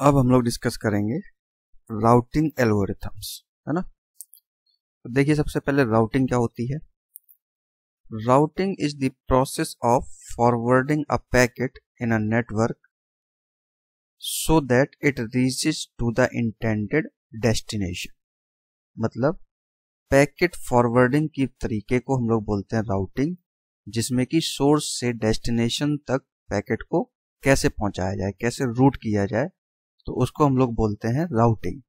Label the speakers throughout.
Speaker 1: अब हम लोग डिस्कस करेंगे राउटिंग एल्गोरिथम्स है ना तो देखिए सबसे पहले राउटिंग क्या होती है routing is the process of forwarding a packet in a network so that it reaches to the intended destination मतलब पैकेट फॉरवर्डिंग की तरीके को हम लोग बोलते हैं राउटिंग जिसमें कि सोर्स से डेस्टिनेशन तक पैकेट को कैसे पहुंचाया जाए कैसे रूट किया जाए तो उसको हम लोग बोलते हैं राउटिंग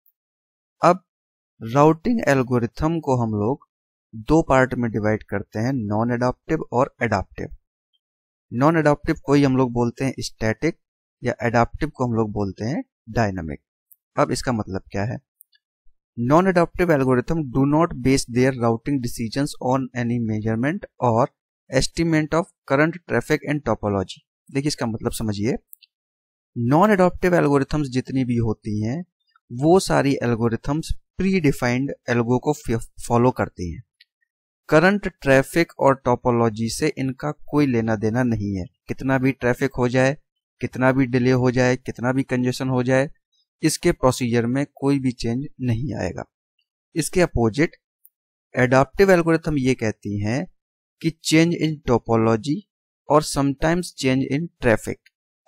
Speaker 1: अब राउटिंग एल्गोरिथम को हम लोग दो पार्ट में डिवाइड करते हैं नॉन एडाप्टिव और एडाप्टिव नॉन एडाप्टिव को ही हम लोग बोलते हैं स्टैटिक या एडाप्टिव को हम लोग बोलते हैं डायनामिक अब इसका मतलब क्या है non adaptive algorithm do not base their routing decision on any measurement और estimate of current traffic and topology देखिए इसका मतलब समझिए नॉन एडोप्टिव एल्गोरिथम्स जितनी भी होती हैं वो सारी एल्गोरिथम्स प्री डिफाइंड एल्गो को फॉलो करती हैं करंट ट्रैफिक और टोपोलॉजी से इनका कोई लेना देना नहीं है कितना भी ट्रैफिक हो जाए कितना भी डिले हो जाए कितना भी कंजेशन हो जाए इसके प्रोसीजर में कोई भी चेंज नहीं आएगा इसके अपोजिट एडाप्टिव एल्गोरिथम ये कहती हैं कि चेंज इन टोपोलॉजी और समटाइम्स चेंज इन ट्रैफिक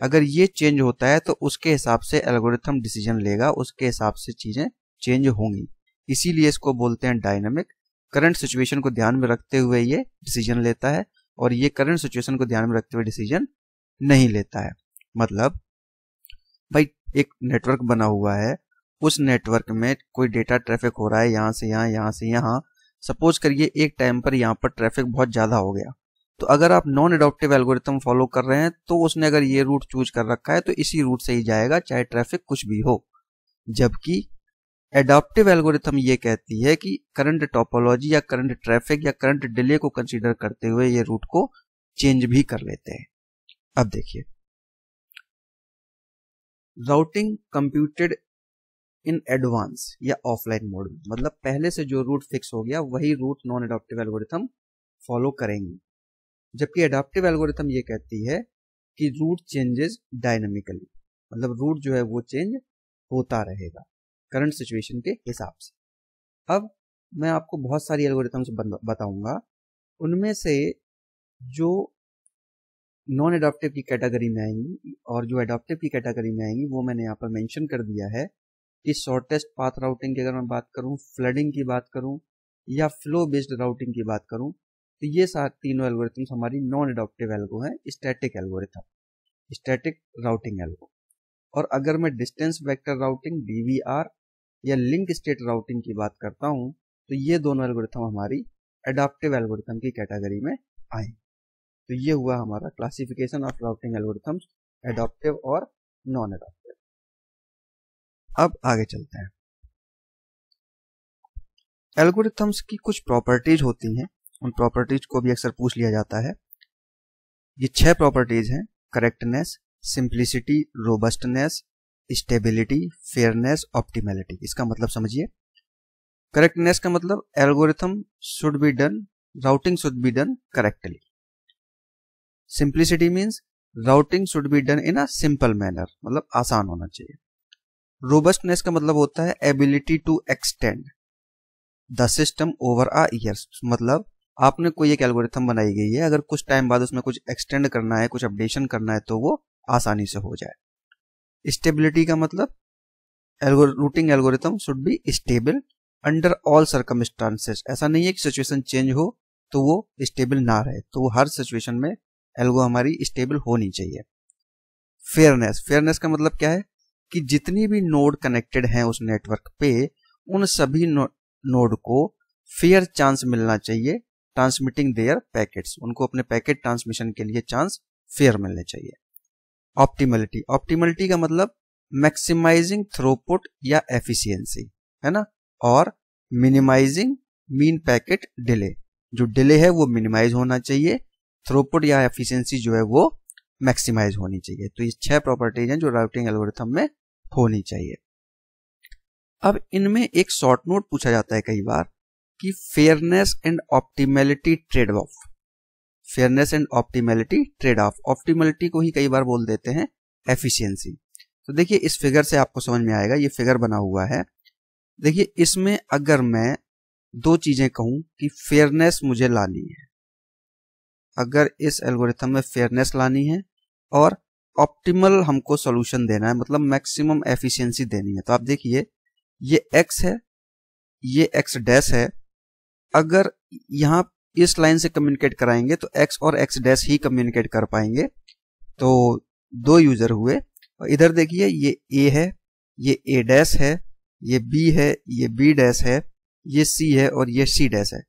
Speaker 1: अगर ये चेंज होता है तो उसके हिसाब से एल्गोरिथम डिसीजन लेगा उसके हिसाब से चीजें चेंज होंगी इसीलिए इसको बोलते हैं डायनामिक करंट सिचुएशन को ध्यान में रखते हुए ये डिसीजन लेता है और ये करंट सिचुएशन को ध्यान में रखते हुए डिसीजन नहीं लेता है मतलब भाई एक नेटवर्क बना हुआ है उस नेटवर्क में कोई डेटा ट्रैफिक हो रहा है यहां से यहां यहां से यहाँ सपोज करिए एक टाइम पर यहाँ पर ट्रैफिक बहुत ज़्यादा हो गया तो अगर आप नॉन एडोप्टिव एल्गोरिथम फॉलो कर रहे हैं तो उसने अगर ये रूट चूज कर रखा है तो इसी रूट से ही जाएगा चाहे ट्रैफिक कुछ भी हो जबकि एडोप्टिव एल्गोरिथम ये कहती है कि करंट टोपोलॉजी या करंट ट्रैफिक या करंट डिले को कंसिडर करते हुए ये रूट को चेंज भी कर लेते हैं अब देखिए राउटिंग कंप्यूटेड इन एडवांस या ऑफलाइन मोड में मतलब पहले से जो रूट फिक्स हो गया वही route non adaptive algorithm follow करेंगी जबकि अडाप्टिव एल्गोरिथम ये कहती है कि रूट चेंजेस डायनामिकली मतलब रूट जो है वो चेंज होता रहेगा करंट सिचुएशन के हिसाब से अब मैं आपको बहुत सारी एल्गोरिथम्स बताऊंगा उनमें से जो नॉन एडोप्टिव की कैटेगरी में आएंगी और जो एडोप्टिव की कैटेगरी में आएंगी वो मैंने यहाँ पर मेंशन कर दिया है कि शॉर्टेस्ट पाथ राउटिंग की अगर मैं बात करूँ फ्लडिंग की बात करूँ या फ्लो बेस्ड राउटिंग की बात करूँ तो ये सात तीनों एल्गोरिथम्स हमारी नॉन एडोप्टिव एल्गो है static algorithm static routing algo और अगर मैं डिस्टेंस वेक्टर राउटिंग डी या लिंक स्टेट राउटिंग की बात करता हूं तो ये दोनों एल्गोरिथम हमारी एडाप्टिव एल्गोरिथम की कैटेगरी में आए तो ये हुआ हमारा classification of routing algorithm adaptive और नॉन एडोप्टिव अब आगे चलते हैं एल्गोरिथम्स की कुछ प्रॉपर्टीज होती हैं उन प्रॉपर्टीज को भी अक्सर पूछ लिया जाता है ये छह प्रॉपर्टीज हैं correctness simplicity robustness stability fairness optimality इसका मतलब समझिए करेक्टनेस का मतलब algorithm should be done routing should be done correctly simplicity means routing should be done in a simple manner मतलब आसान होना चाहिए रोबस्टनेस का मतलब होता है ability to extend the system over uh years मतलब आपने कोई एक एल्गोरिथम बनाई गई है अगर कुछ टाइम बाद उसमें कुछ एक्सटेंड करना है कुछ अपडेशन करना है तो वो आसानी से हो जाए स्टेबिलिटी का मतलब routing algorithm should be stable under all circumstances ऐसा नहीं है कि सिचुएशन चेंज हो तो वो स्टेबल ना रहे तो वो हर सिचुएशन में एल्गो हमारी स्टेबल होनी चाहिए फेयरनेस फेयरनेस का मतलब क्या है कि जितनी भी नोड कनेक्टेड हैं उस नेटवर्क पे उन सभी नो, नोड को फेयर चांस मिलना चाहिए ट्रांसमिटिंग देयर पैकेट्स उनको अपने पैकेट ट्रांसमिशन के लिए चांस फेयर मिलने चाहिए ऑप्टिमलिटी ऑप्टिमलिटी का मतलब मैक्सिमाइजिंग थ्रोपुट या एफिशिएंसी है ना और मिनिमाइजिंग मीन पैकेट डिले जो डिले है वो मिनिमाइज होना चाहिए थ्रोपुट या एफिशिएंसी जो है वो मैक्सिमाइज होनी चाहिए तो ये छह प्रॉपर्टीज हैं जो राउटिंग एल्गोरिथम में होनी चाहिए अब इनमें एक शॉर्ट नोट पूछा जाता है कई बार कि fairness and optimality trade off fairness and optimality trade off optimality को ही कई बार बोल देते हैं एफिशियंसी तो देखिए इस फिगर से आपको समझ में आएगा ये फिगर बना हुआ है देखिए इसमें अगर मैं दो चीजें कहूं कि फेयरनेस मुझे लानी है अगर इस एल्गोरिथम में फेयरनेस लानी है और ऑप्टिमल हमको सोल्यूशन देना है मतलब मैक्सिमम एफिशिएंसी देनी है तो आप देखिए ये एक्स है ये एक्स डैश है अगर यहाँ इस लाइन से कम्युनिकेट कराएंगे तो एक्स और एक्स डैश ही कम्युनिकेट कर पाएंगे तो दो यूजर हुए और इधर देखिए ये ए है ये ए डैश है ये बी है ये बी डैश है ये सी है और ये सी डैश है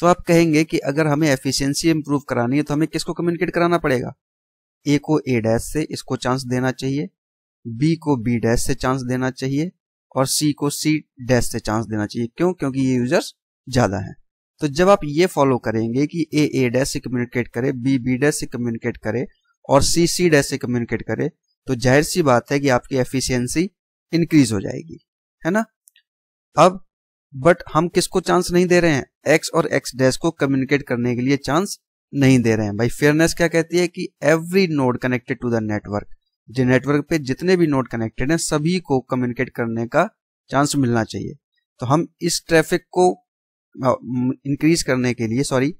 Speaker 1: तो आप कहेंगे कि अगर हमें एफिशिएंसी इंप्रूव करानी है तो हमें किसको कम्युनिकेट कराना पड़ेगा ए को ए डैश से इसको चांस देना चाहिए बी को बी डैश से चांस देना चाहिए और सी को सी डैश से चांस देना चाहिए क्यों क्योंकि ये यूजर्स ज़्यादा है तो जब आप ये फॉलो करेंगे कि ए ए डैश से कम्युनिकेट करे बी बी डैश से कम्युनिकेट करे और सी सी डैश से कम्युनिकेट करे तो जाहिर सी बात है कि आपकी एफिशिएंसी इंक्रीज हो जाएगी है ना अब बट हम किसको चांस नहीं दे रहे हैं एक्स और एक्स डैश को कम्युनिकेट करने के लिए चांस नहीं दे रहे हैं भाई फेयरनेस क्या कहती है कि every node connected to the network जो नेटवर्क पे जितने भी नोड कनेक्टेड हैं सभी को कम्युनिकेट करने का चांस मिलना चाहिए तो हम इस ट्रैफिक को इंक्रीज करने के लिए सॉरी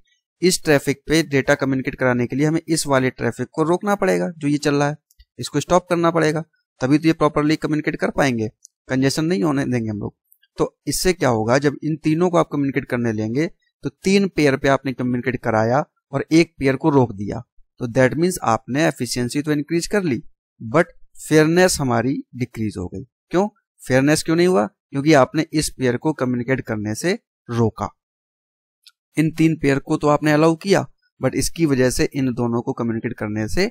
Speaker 1: इस ट्रैफिक पे डेटा कम्युनिकेट कराने के लिए हमें इस वाले ट्रैफिक को रोकना पड़ेगा जो ये चल रहा है इसको स्टॉप करना पड़ेगा तभी तो ये प्रॉपरली कम्युनिकेट कर पाएंगे कंजेशन नहीं होने देंगे हम लोग तो इससे क्या होगा जब इन तीनों को आप कम्युनिकेट करने लेंगे तो तीन पेयर पे आपने कम्युनिकेट कराया और एक पेयर को रोक दिया तो दैट मीन्स आपने एफिशियंसी तो इंक्रीज कर ली बट फेयरनेस हमारी डिक्रीज हो गई क्यों फेयरनेस क्यों नहीं हुआ क्योंकि आपने इस पेयर को कम्युनिकेट करने से रोका इन तीन पेयर को तो आपने अलाउ किया बट इसकी वजह से इन दोनों को कम्युनिकेट करने से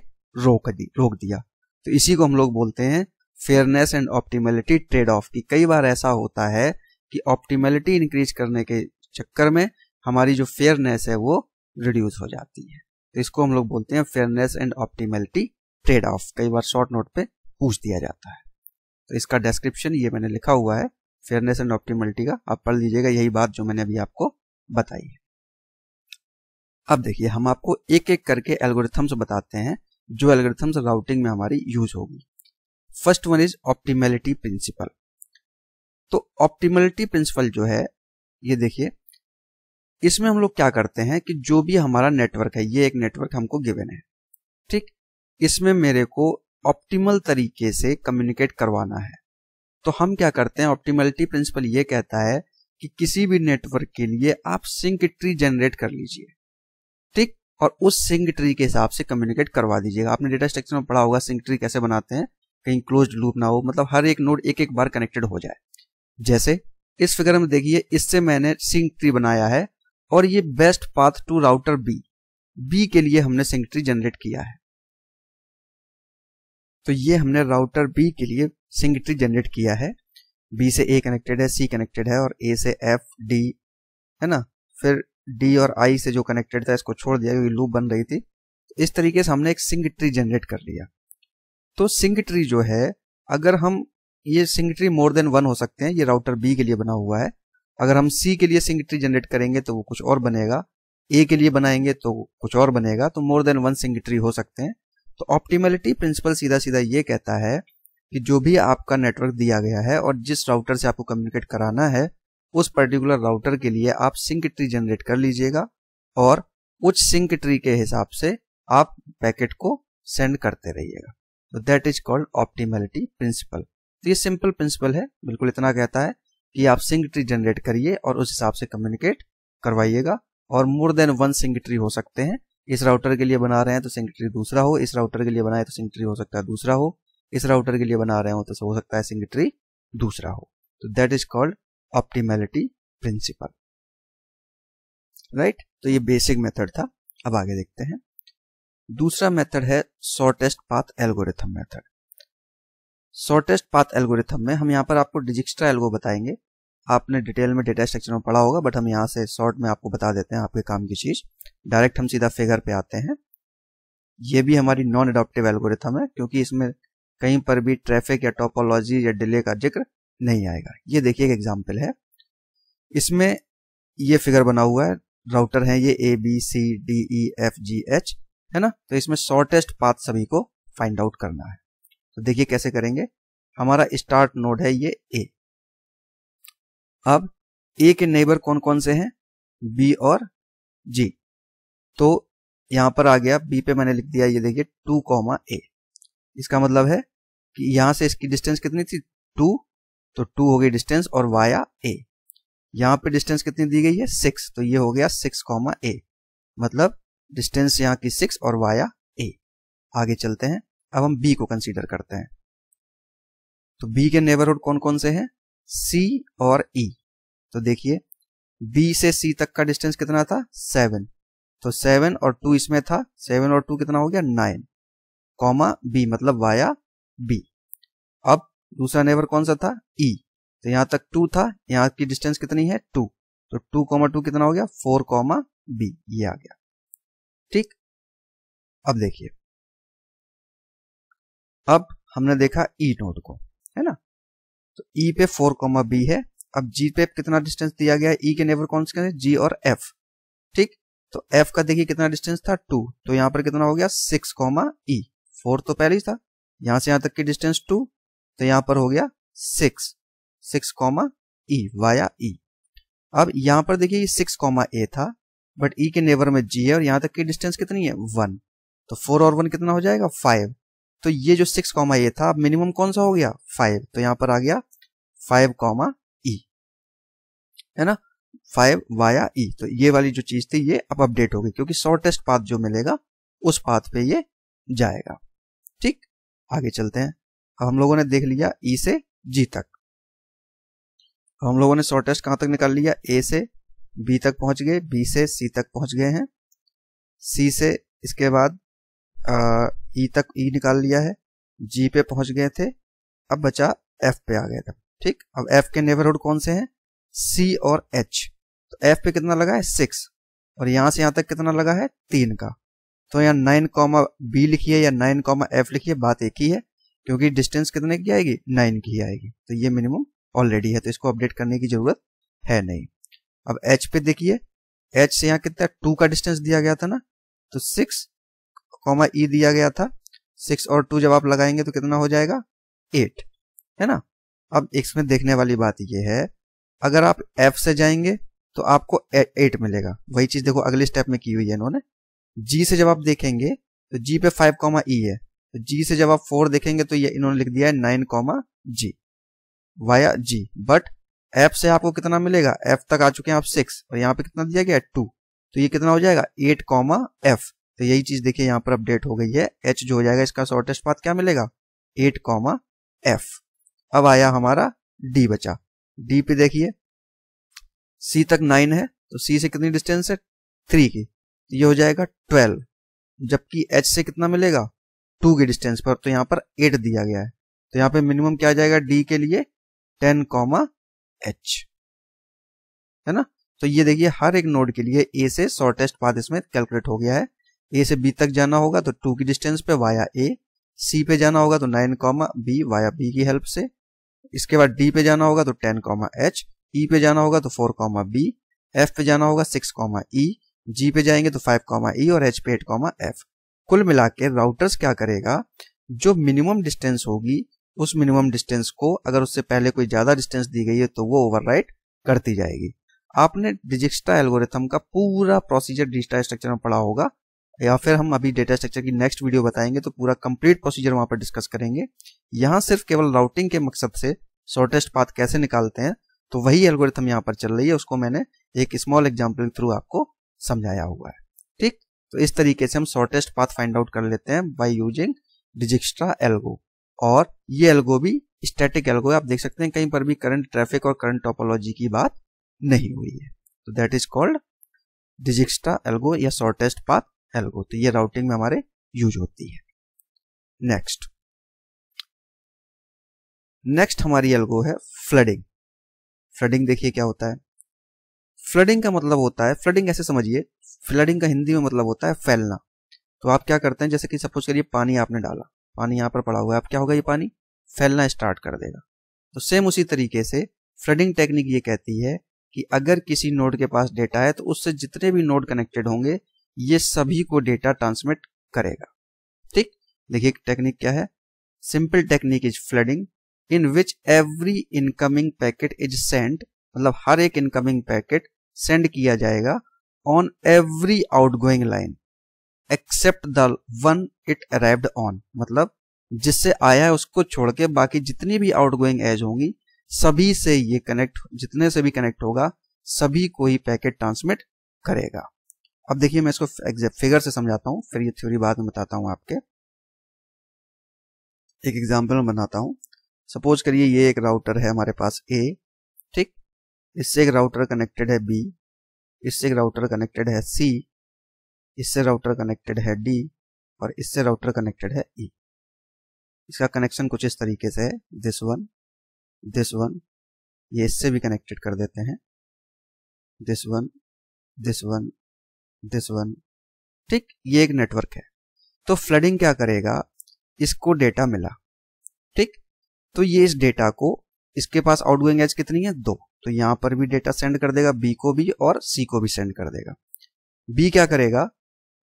Speaker 1: रोक दी रोक दिया तो इसी को हम लोग बोलते हैं fairness and optimality trade off की कई बार ऐसा होता है कि ऑप्टिमेलिटी इंक्रीज करने के चक्कर में हमारी जो फेयरनेस है वो रिड्यूस हो जाती है तो इसको हम लोग बोलते हैं fairness and optimality trade off कई बार शॉर्ट नोट पे पूछ दिया जाता है तो इसका डिस्क्रिप्शन ये मैंने लिखा हुआ है फेयरनेस एंड ऑप्टीमलिटी का आप पढ़ लीजिएगा यही बात जो मैंने अभी आपको बताई है अब देखिए हम आपको एक एक करके एल्गोरिथम्स बताते हैं जो एल्गोरिथम्स राउटिंग में हमारी यूज होगी first one is optimality principle तो ऑप्टीमेलिटी प्रिंसिपल जो है ये देखिए इसमें हम लोग क्या करते हैं कि जो भी हमारा नेटवर्क है ये एक नेटवर्क हमको गिवन है ठीक इसमें मेरे को ऑप्टिमल तरीके से कम्युनिकेट करवाना है तो हम क्या करते हैं ऑप्टिमलिटी प्रिंसिपल ये कहता है कि किसी भी नेटवर्क के लिए आप सिंक ट्री जनरेट कर लीजिए ठीक और उस सिंक ट्री के हिसाब से कम्युनिकेट करवा दीजिएगा आपने डेटा स्ट्रक्चर में पढ़ा होगा सिंक ट्री कैसे बनाते हैं कहीं क्लोज लूप ना हो मतलब हर एक नोड एक एक बार कनेक्टेड हो जाए जैसे इस फिगर में देखिए इससे मैंने सिंक ट्री बनाया है और ये best path to router B B के लिए हमने सिंक ट्री जनरेट किया है तो ये हमने राउटर बी के लिए सिंगट्री जनरेट किया है बी से ए कनेक्टेड है सी कनेक्टेड है और ए से एफ डी है ना फिर डी और आई से जो कनेक्टेड था इसको छोड़ दिया क्योंकि लूप बन रही थी इस तरीके से हमने एक सिंग ट्री जनरेट कर लिया तो सिंग ट्री जो है अगर हम ये sink tree more than one हो सकते हैं ये राउटर बी के लिए बना हुआ है अगर हम सी के लिए सिंग ट्री जनरेट करेंगे तो वो कुछ और बनेगा ए के लिए बनाएंगे तो कुछ और बनेगा तो more than one sink tree हो सकते हैं तो ऑप्टिमलिटी प्रिंसिपल सीधा सीधा ये कहता है कि जो भी आपका नेटवर्क दिया गया है और जिस राउटर से आपको कम्युनिकेट कराना है उस पर्टिकुलर राउटर के लिए आप सिंक ट्री जनरेट कर लीजिएगा और उस सिंक ट्री के हिसाब से आप पैकेट को सेंड करते रहिएगा तो that is called optimality principle तो ये सिंपल प्रिंसिपल है बिल्कुल इतना कहता है कि आप सिंक ट्री जनरेट करिए और उस हिसाब से कम्युनिकेट करवाइएगा और more than one sink tree हो सकते हैं इस राउटर के लिए बना रहे हैं तो सिंक ट्री दूसरा हो इस राउटर के लिए बनाए तो सिंक ट्री हो सकता है दूसरा हो इस राउटर के लिए बना रहे हो तो हो सकता है सिंगट्री दूसरा हो तो that is called optimality principle right तो ये बेसिक मेथड था अब आगे देखते हैं दूसरा मेथड है shortest path algorithm method shortest path algorithm में हम यहाँ पर आपको डिजिक्स्ट्रा एल्गो बताएंगे आपने डिटेल में डेटा स्ट्रक्चर में पढ़ा होगा बट हम यहाँ से शॉर्ट में आपको बता देते हैं आपके काम की चीज डायरेक्ट हम सीधा फिगर पे आते हैं ये भी हमारी नॉन एडोप्टिव एल्गोरिथम है क्योंकि इसमें कहीं पर भी ट्रैफिक या टोपोलॉजी या डिले का जिक्र नहीं आएगा ये देखिए एक एग्जाम्पल है इसमें ये फिगर बना हुआ है राउटर है ये A B C D E F G H है ना तो इसमें शॉर्टेस्ट पाथ सभी को फाइंड आउट करना है तो देखिए कैसे करेंगे हमारा स्टार्ट नोड है ये ए अब ए के नेबर कौन कौन से हैं बी और जी तो यहां पर आ गया बी पे मैंने लिख दिया ये देखिए टू कॉमा ए इसका मतलब है कि यहां से इसकी डिस्टेंस कितनी थी टू तो टू हो गई डिस्टेंस और वाया ए यहां पे डिस्टेंस कितनी दी गई है सिक्स तो ये हो गया सिक्स कॉमा ए मतलब डिस्टेंस यहाँ की सिक्स और वाया ए आगे चलते हैं अब हम बी को कंसीडर करते हैं तो बी के नेबरहुड कौन कौन से हैं सी और ई e. तो देखिए बी से सी तक का डिस्टेंस कितना था सेवन तो सेवन और टू इसमें था सेवन और टू कितना हो गया नाइन कॉमा बी मतलब वाया बी अब दूसरा नेबर कौन सा था ई e. तो यहां तक टू था यहां की डिस्टेंस कितनी है टू तो टू कॉमा टू कितना हो गया फोर कॉमा बी ये आ गया ठीक अब देखिए अब हमने देखा ई e नोड को है ना तो ई e पे फोर कॉमा बी है अब जी पे कितना डिस्टेंस दिया गया ई e के नेबर कौन से जी और एफ ठीक तो एफ का देखिए कितना डिस्टेंस था टू तो यहां पर कितना हो गया सिक्स कॉमा ई फोर तो पहले ही था यहां से यहां तक की डिस्टेंस टू तो यहां पर हो गया six six comma E via E अब यहां पर देखिए सिक्स कॉमा ए था बट ई e के नेबर में जी है और यहां तक की डिस्टेंस कितनी है वन तो फोर और वन कितना हो जाएगा फाइव तो ये जो सिक्स कॉमा ए था मिनिमम कौन सा हो गया फाइव तो यहां पर आ गया फाइव कॉमा ई है ना फाइव वाया ई तो ये वाली जो चीज थी ये अब अपडेट होगी क्योंकि शॉर्टेस्ट पाथ जो मिलेगा उस पाथ पे ये जाएगा आगे चलते हैं अब हम लोगों ने देख लिया ई e से जी तक अब हम लोगों ने शॉर्टेस्ट कहां तक निकाल लिया ए से बी तक पहुंच गए बी से सी तक पहुंच गए हैं सी से इसके बाद ई e तक ई e निकाल लिया है जी पे पहुंच गए थे अब बचा एफ पे आ गया था ठीक अब एफ के नेबरहुड कौन से हैं सी और एच तो एफ पे कितना लगा है सिक्स और यहां से यहां तक कितना लगा है तीन का तो यहाँ नाइन कॉमा बी लिखिए या नाइन कॉमा एफ लिखिए बात एक ही है क्योंकि डिस्टेंस कितने की आएगी नाइन की आएगी तो ये मिनिमम ऑलरेडी है तो इसको अपडेट करने की जरूरत है नहीं अब एच पे देखिए एच से यहाँ कितना टू का डिस्टेंस दिया गया था ना तो सिक्स कॉमा ई दिया गया था सिक्स और टू जब आप लगाएंगे तो कितना हो जाएगा एट है ना अब इसमें देखने वाली बात यह है अगर आप एफ से जाएंगे तो आपको एट मिलेगा वही चीज देखो अगले स्टेप में की हुई है इन्होंने जी से जब आप देखेंगे तो जी पे फाइव कॉमा ई है तो जी से जब आप फोर देखेंगे तो ये इन्होंने लिख दिया है nine comma G via G but F से आपको कितना मिलेगा एफ तक आ चुके हैं आप सिक्स और यहाँ पे कितना दिया गया टू तो ये कितना हो जाएगा एट कॉमा एफ तो यही चीज देखिए यहाँ पर अपडेट हो गई है एच जो हो जाएगा इसका शॉर्टेस्ट पाथ क्या मिलेगा एट कॉमा एफ अब आया हमारा डी बचा डी पे देखिए सी तक नाइन है तो सी से कितनी डिस्टेंस है थ्री की ये हो जाएगा ट्वेल्व जबकि एच से कितना मिलेगा टू के डिस्टेंस पर तो यहाँ पर एट दिया गया है तो यहाँ पे मिनिमम क्या आ जाएगा डी के लिए टेन कॉमा एच है ना तो ये देखिए हर एक नोड के लिए ए से शॉर्टेस्ट पाथ इसमें कैलकुलेट हो गया है ए से बी तक जाना होगा तो टू की डिस्टेंस पे वाया ए सी पे जाना होगा तो nine comma B via B की हेल्प से इसके बाद डी पे जाना होगा तो टेन कॉमा एच ई पे जाना होगा तो फोर कॉमा बी एफ पे जाना होगा सिक्स कॉमा ई जी पे जाएंगे तो फाइव कॉमा ई और एच पे एट कॉमा एफ कुल मिला के राउटर्स क्या करेगा जो मिनिमम डिस्टेंस होगी उस मिनिमम डिस्टेंस को अगर उससे पहले कोई ज्यादा डिस्टेंस दी गई है तो वो ओवरराइट करती जाएगी आपने डिजिक्स्टा एल्गोरिथम का पूरा प्रोसीजर डिजिटा स्ट्रक्चर में पढ़ा होगा या फिर हम अभी डेटा स्ट्रक्चर की नेक्स्ट वीडियो बताएंगे तो पूरा कंप्लीट प्रोसीजर वहां पर डिस्कस करेंगे यहाँ सिर्फ केवल राउटिंग के मकसद से शॉर्टेस्ट पाथ कैसे निकालते हैं तो वही एल्गोरिथम यहाँ पर चल रही है उसको मैंने एक स्मॉल एग्जाम्पल के थ्रू आपको समझाया हुआ है ठीक तो इस तरीके से हम शॉर्टेस्ट पाथ फाइंड आउट कर लेते हैं बाय यूजिंग डिजिक्स्ट्रा एल्गो और ये एल्गो भी स्टैटिक एल्गो है आप देख सकते हैं कहीं पर भी करंट ट्रैफिक और करंट टोपोलॉजी की बात नहीं हुई है तो that is called Dijkstra algo या शॉर्टेस्ट पाथ एल्गो तो ये राउटिंग में हमारे यूज होती है नेक्स्ट नेक्स्ट हमारी एल्गो है फ्लडिंग फ्लडिंग देखिए क्या होता है फ्लडिंग का मतलब होता है फ्लडिंग ऐसे समझिए फ्लडिंग का हिंदी में मतलब होता है फैलना तो आप क्या करते हैं जैसे कि सपोज करिए पानी आपने डाला पानी यहाँ पर पड़ा हुआ है अब क्या होगा ये पानी फैलना स्टार्ट कर देगा तो सेम उसी तरीके से फ्लडिंग टेक्निक ये कहती है कि अगर किसी नोड के पास डेटा है तो उससे जितने भी नोड कनेक्टेड होंगे ये सभी को डेटा ट्रांसमिट करेगा ठीक देखिए टेक्निक क्या है simple technique is flooding in which every incoming packet is sent मतलब हर एक इनकमिंग पैकेट सेंड किया जाएगा on every outgoing line except the one it arrived on मतलब जिससे आया है उसको छोड़ के बाकी जितनी भी आउटगोइंग एज होंगी सभी से ये कनेक्ट जितने से भी कनेक्ट होगा सभी को ही पैकेट ट्रांसमिट करेगा अब देखिए मैं इसको फिगर से समझाता हूँ फिर ये थ्योरी बाद में बताता हूँ आपके एक एग्जाम्पल बनाता हूँ सपोज करिए ये एक राउटर है हमारे पास ए ठीक इससे एक राउटर कनेक्टेड है बी इससे एक राउटर कनेक्टेड है सी इससे राउटर कनेक्टेड है डी और इससे राउटर कनेक्टेड है ई e. इसका कनेक्शन कुछ इस तरीके से है दिस वन दिस वन ये इससे भी कनेक्टेड कर देते हैं this one this one this one ठीक ये एक नेटवर्क है तो फ्लडिंग क्या करेगा इसको डेटा मिला ठीक तो ये इस डेटा को इसके पास आउटगोइंग एज कितनी है दो तो यहां पर भी डेटा सेंड कर देगा बी को भी और सी को भी सेंड कर देगा बी क्या करेगा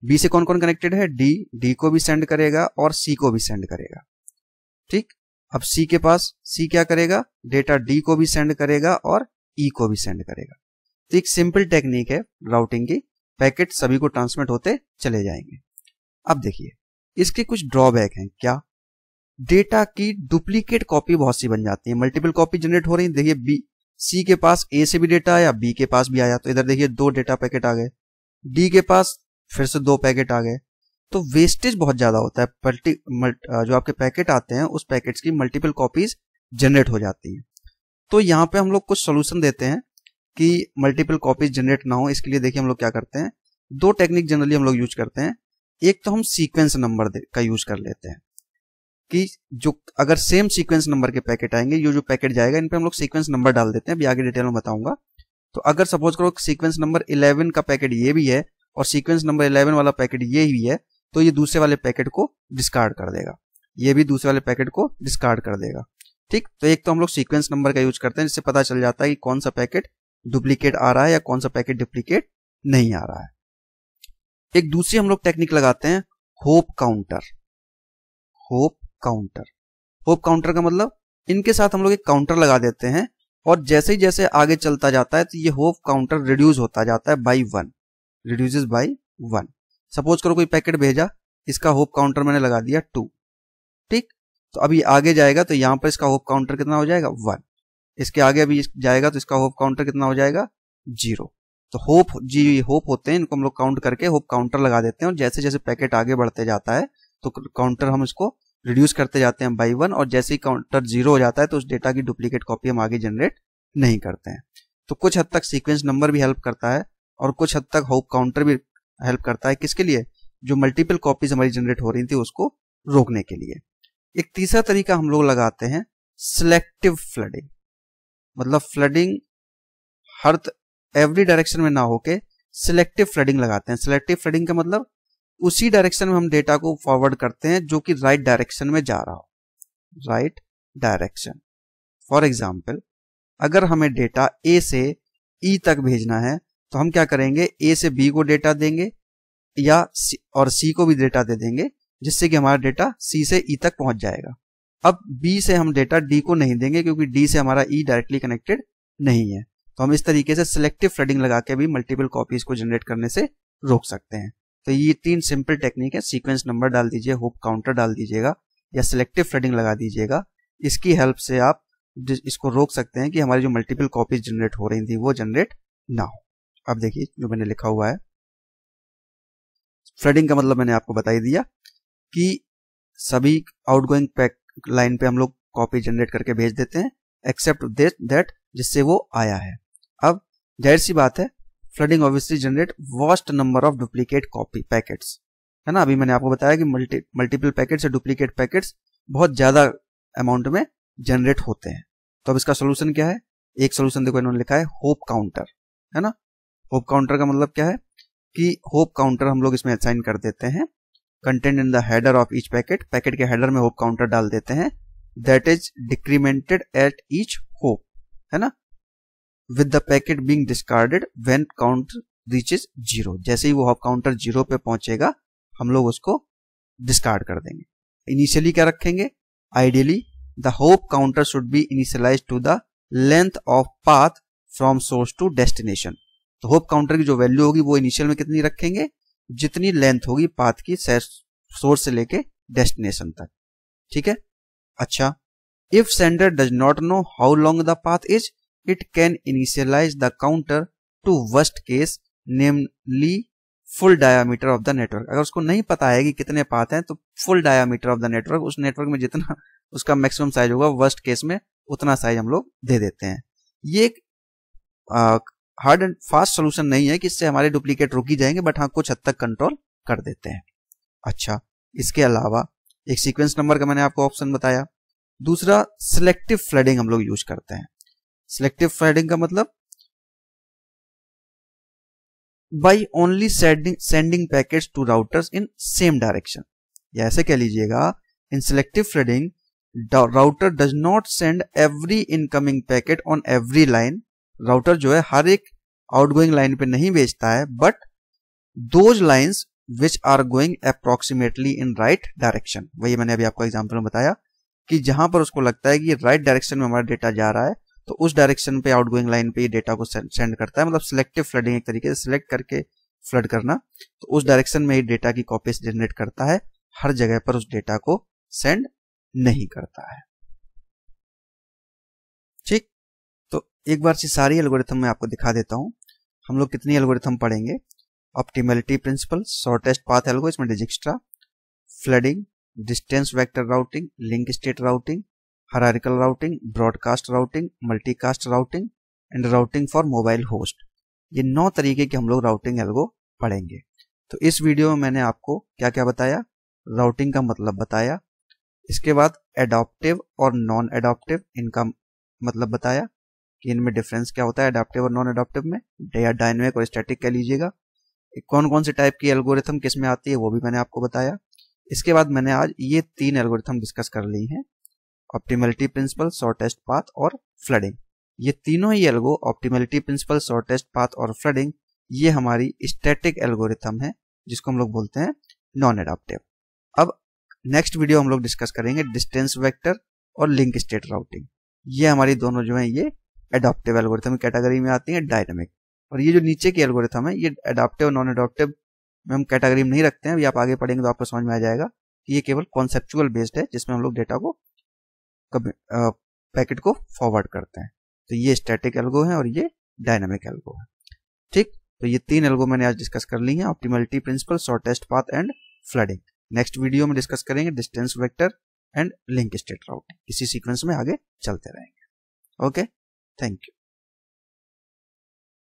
Speaker 1: बी से कौन कौन कनेक्टेड है डी डी को भी सेंड करेगा और सी को भी सेंड करेगा ठीक अब सी के पास सी क्या करेगा डेटा डी को भी सेंड करेगा और ई e को भी सेंड करेगा तो एक सिंपल टेक्निक है राउटिंग की पैकेट सभी को ट्रांसमिट होते चले जाएंगे अब देखिए इसके कुछ ड्रॉबैक हैं क्या डेटा की डुप्लीकेट कॉपी बहुत सी बन जाती है मल्टीपल कॉपी जनरेट हो रही है देखिए बी सी के पास ए से भी डेटा आया बी के पास भी आया तो इधर देखिए दो डेटा पैकेट आ गए डी के पास फिर से दो पैकेट आ गए तो वेस्टेज बहुत ज़्यादा होता है मल्टी जो आपके पैकेट आते हैं उस पैकेट्स की मल्टीपल कॉपीज जनरेट हो जाती हैं तो यहाँ पे हम लोग कुछ सोल्यूशन देते हैं कि मल्टीपल कॉपीज जनरेट ना हो इसके लिए देखिए हम लोग क्या करते हैं दो टेक्निक जनरली हम लोग यूज करते हैं एक तो हम सीक्वेंस नंबर का यूज कर लेते हैं कि जो अगर सेम सीक्वेंस नंबर के पैकेट आएंगे ये जो पैकेट जाएगा इन पे हम लोग सीक्वेंस नंबर डाल देते हैं अभी आगे डिटेल में बताऊंगा तो अगर सपोज करो सीक्वेंस नंबर 11 का पैकेट ये भी है और सीक्वेंस नंबर 11 वाला पैकेट ये भी है तो ये दूसरे वाले पैकेट को डिस्कार्ड कर देगा ये भी दूसरे वाले पैकेट को डिस्कार्ड कर देगा ठीक तो एक तो हम लोग सीक्वेंस नंबर का यूज करते हैं जिससे पता चल जाता है कि कौन सा पैकेट डुप्लीकेट आ रहा है या कौन सा पैकेट डुप्लीकेट नहीं आ रहा है एक दूसरी हम लोग टेक्निक लगाते हैं hop counter hop counter hop counter का मतलब इनके साथ हम लोग एक काउंटर लगा देते हैं और जैसे ही जैसे आगे चलता जाता है तो ये होप काउंटर रिड्यूस होता जाता है by one reduce by one suppose करो कोई पैकेट भेजा इसका होप काउंटर मैंने लगा दिया टू ठीक तो अभी आगे जाएगा तो यहां पर इसका होप काउंटर कितना हो जाएगा वन इसके आगे अभी जाएगा तो इसका होप काउंटर कितना हो जाएगा जीरो तो होप जी होप होते हैं इनको हम लोग काउंट करके होप काउंटर लगा देते हैं और जैसे जैसे पैकेट आगे बढ़ते जाता है तो काउंटर हम इसको रिड्यूस करते जाते हैं बाई वन और जैसे ही काउंटर जीरो हो जाता है तो उस डेटा की डुप्लीकेट कॉपी हम आगे जनरेट नहीं करते हैं तो कुछ हद तक सीक्वेंस नंबर भी हेल्प करता है और कुछ हद तक होप काउंटर भी हेल्प करता है किसके लिए जो मल्टीपल कॉपीज हमारी जनरेट हो रही थी उसको रोकने के लिए एक तीसरा तरीका हम लोग लगाते हैं सिलेक्टिव फ्लडिंग मतलब फ्लडिंग हर एवरी डायरेक्शन में ना होके सिलेक्टिव फ्लडिंग लगाते हैं सिलेक्टिव फ्लडिंग का मतलब उसी डायरेक्शन में हम डेटा को फॉरवर्ड करते हैं जो कि राइट डायरेक्शन में जा रहा हो राइट डायरेक्शन फॉर एग्जाम्पल अगर हमें डेटा ए से ई e तक भेजना है तो हम क्या करेंगे ए से बी को डेटा देंगे या C और सी को भी डेटा दे देंगे जिससे कि हमारा डेटा सी से ई e तक पहुंच जाएगा अब बी से हम डेटा डी को नहीं देंगे क्योंकि डी से हमारा ई e डायरेक्टली कनेक्टेड नहीं है तो हम इस तरीके से सिलेक्टिव फ्लडिंग लगा के भी मल्टीपल कॉपीज को जनरेट करने से रोक सकते हैं तो ये तीन सिंपल टेक्निक है सीक्वेंस नंबर डाल दीजिए होप काउंटर डाल दीजिएगा या सिलेक्टिव फ्रेडिंग लगा दीजिएगा इसकी हेल्प से आप इसको रोक सकते हैं कि हमारी जो मल्टीपल कॉपीज जनरेट हो रही थी वो जनरेट ना हो अब देखिए जो मैंने लिखा हुआ है फ्रेडिंग का मतलब मैंने आपको बता ही दिया कि सभी आउटगोइंग पैक लाइन पे हम लोग कॉपी जनरेट करके भेज देते हैं एक्सेप्ट दैट जिससे वो आया है अब जाहिर सी बात है flooding obviously generate vast number of duplicate copy packets है ना अभी मैंने आपको बताया कि मल्टी मल्टीपल पैकेट्स या डुप्लीकेट पैकेट्स बहुत ज्यादा अमाउंट में जनरेट होते हैं तो अब इसका सोल्यूशन क्या है एक सोल्यूशन देखो इन्होंने लिखा है होप काउंटर है ना होप काउंटर का मतलब क्या है कि होप काउंटर हम लोग इसमें असाइन कर देते हैं content in the header of each packet packet के हेडर में होप काउंटर डाल देते हैं that is decremented at each hop है ना with the packet being discarded when count reaches zero जैसे ही वो काउंटर जीरो पे पहुंचेगा हम लोग उसको डिस्कार्ड कर देंगे इनिशियली क्या रखेंगे ideally the hop counter should be initialize to the length of path from source to destination तो होप काउंटर की जो वैल्यू होगी वो इनिशियल में कितनी रखेंगे जितनी लेंथ होगी पाथ की सोर्स से लेके डेस्टिनेशन तक ठीक है अच्छा if sender does not know how long the path is it can initialize the counter to worst case namely full diameter of the network अगर उसको नहीं पता है कि कितने पाथ हैं तो full diameter of the network उस नेटवर्क में जितना उसका मैक्सिमम साइज होगा वर्स्ट केस में उतना साइज हम लोग दे देते हैं ये एक हार्ड एंड फास्ट सोल्यूशन नहीं है कि इससे हमारे डुप्लीकेट रुकी जाएंगे बट हाँ कुछ हद तक कंट्रोल कर देते हैं अच्छा इसके अलावा एक सीक्वेंस नंबर का मैंने आपको ऑप्शन बताया दूसरा सिलेक्टिव फ्लडिंग हम लोग यूज करते हैं सिलेक्टिव फ्रेडिंग का मतलब by only sending packet to routers in same direction या ऐसे कह लीजिएगा in selective flooding router does not send every incoming packet on every line router जो है हर एक आउटगोइंग लाइन पे नहीं भेजता है but those lines which are going approximately in right direction वही मैंने अभी आपको एग्जाम्पल में बताया कि जहां पर उसको लगता है कि राइट right डायरेक्शन में हमारा डेटा जा रहा है तो उस डायरेक्शन पे आउटगोइंग लाइन पे ये डेटा को सेंड करता है मतलब सिलेक्टिव फ्लडिंग एक तरीके से सिलेक्ट करके फ्लड करना तो उस डायरेक्शन में ये डेटा की कॉपीज जनरेट करता है हर जगह पर उस डेटा को सेंड नहीं करता है ठीक तो एक बार से सारी एल्गोरिथम मैं आपको दिखा देता हूं हम लोग कितनी एल्गोरिथम पढ़ेंगे optimality principle shortest path algo इसमें Dijkstra flooding distance vector routing link state routing hierarchical routing, broadcast routing, multicast routing and routing for mobile host ये नौ तरीके के हम लोग राउटिंग एल्गो पढ़ेंगे तो इस वीडियो में मैंने आपको क्या क्या बताया राउटिंग का मतलब बताया इसके बाद एडॉप्टिव और नॉन एडॉप्टिव इनका मतलब बताया कि इनमें डिफरेंस क्या होता है एडॉप्टिव और नॉन एडॉप्टिव में या डायनेमिक और स्टैटिक कह लीजिएगा कौन कौन से टाइप की एल्गोरिथम किस में आती है वो भी मैंने आपको बताया इसके बाद मैंने आज ये तीन एल्गोरिथम डिस्कस कर ली हैं ऑप्टिमलिटी प्रिंसिपल शॉर्टेस्ट पाथ और फ्लडिंग ये तीनों ही algo optimality principle shortest path और फ्लडिंग ये हमारी स्टेटिक एल्गोरिथम है जिसको हम लोग बोलते हैं नॉन एडाप्टिव अब नेक्स्ट वीडियो हम लोग डिस्कस करेंगे डिस्टेंस वेक्टर और लिंक स्टेट राउटिंग ये हमारी दोनों जो है ये एडाप्टिव एल्गोरिथम कैटेगरी में आती है डायनेमिक और ये जो नीचे की एल्गोरिथम है ये एडाप्टिव नॉन एडाप्टिव में हम कैटेगरी में नहीं रखते हैं अभी आप आगे पढ़ेंगे तो आपको समझ में आ जाएगा कि ये केवल कॉन्सेप्चुअल बेस्ड है जिसमें हम लोग डेटा को पैकेट को फॉरवर्ड करते हैं तो ये स्टैटिक एल्गो है और ये डायनामिक एल्गो है ठीक तो ये तीन एल्गो मैंने आज डिस्कस कर ली है optimality principle shortest path and flooding next video में डिस्कस करेंगे distance vector and link state route इसी सीक्वेंस में आगे चलते रहेंगे ओके थैंक यू